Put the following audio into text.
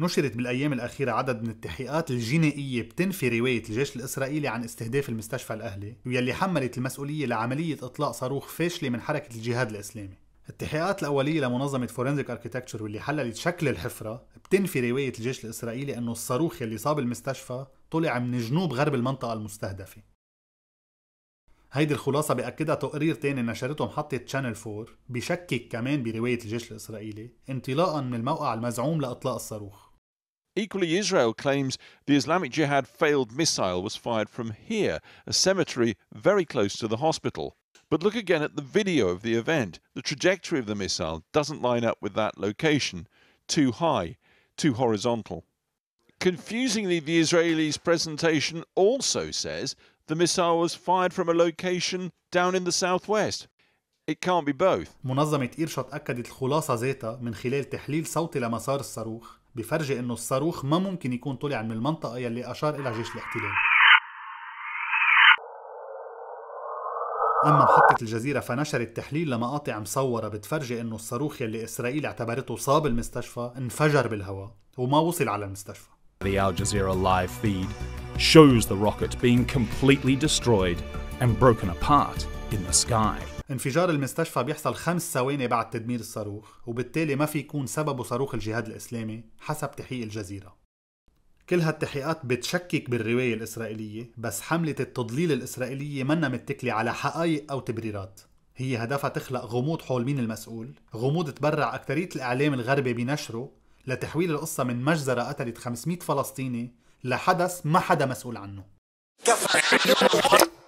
نشرت بالأيام الأخيرة عدد من التحقيقات الجنائية بتنفي رواية الجيش الإسرائيلي عن استهداف المستشفى الأهلي واللي حملت المسؤولية لعملية إطلاق صاروخ فاشلة من حركة الجهاد الإسلامي التحقيقات الأولية لمنظمة فورنزيك أركيتكتشر واللي حللت شكل الحفرة بتنفي رواية الجيش الإسرائيلي أنه الصاروخ اللي صاب المستشفى طلع من جنوب غرب المنطقة المستهدفة هيدي الخلاصة بأكدها تقرير تاني نشرته محطة تشانل 4 بشكك كمان برواية الجيش الإسرائيلي انطلاقا من الموقع المزعوم لإطلاق الصاروخ Equally, Israel claims the Islamic Jihad failed missile was fired from here, a cemetery very close to the hospital. But look again at the video of the event. The trajectory of the missile doesn't line up with that location. Too high, too horizontal. Confusingly, the Israelis' presentation also says the missile was fired from a location down in the southwest. It can't be both. منظمة أكدت الخلاصة ذاتها من خلال تحليل صوتي لمسار الصاروخ بفرجي انه الصاروخ ما ممكن يكون طلع من المنطقة يلي اشار الى جيش الاحتلال اما محطة الجزيرة فنشرت تحليل لمقاطع مصورة بتفرجي انه الصاروخ يلي اسرائيل اعتبرته صاب المستشفى انفجر بالهواء وما وصل على المستشفى The Al Jazeera live feed shows the rocket being completely destroyed and broken apart in the sky. انفجار المستشفى بيحصل خمس ثواني بعد تدمير الصاروخ وبالتالي ما في يكون سببه صاروخ الجهاد الإسلامي حسب تحقيق الجزيرة كل هالتحقيقات بتشكك بالرواية الإسرائيلية بس حملة التضليل الإسرائيلية منا متكلة على حقائق أو تبريرات هي هدفها تخلق غموض حول مين المسؤول غموض تبرع أكترية الإعلام الغربي بنشره لتحويل القصة من مجزرة قتلت 500 فلسطيني لحدث ما حدا مسؤول عنه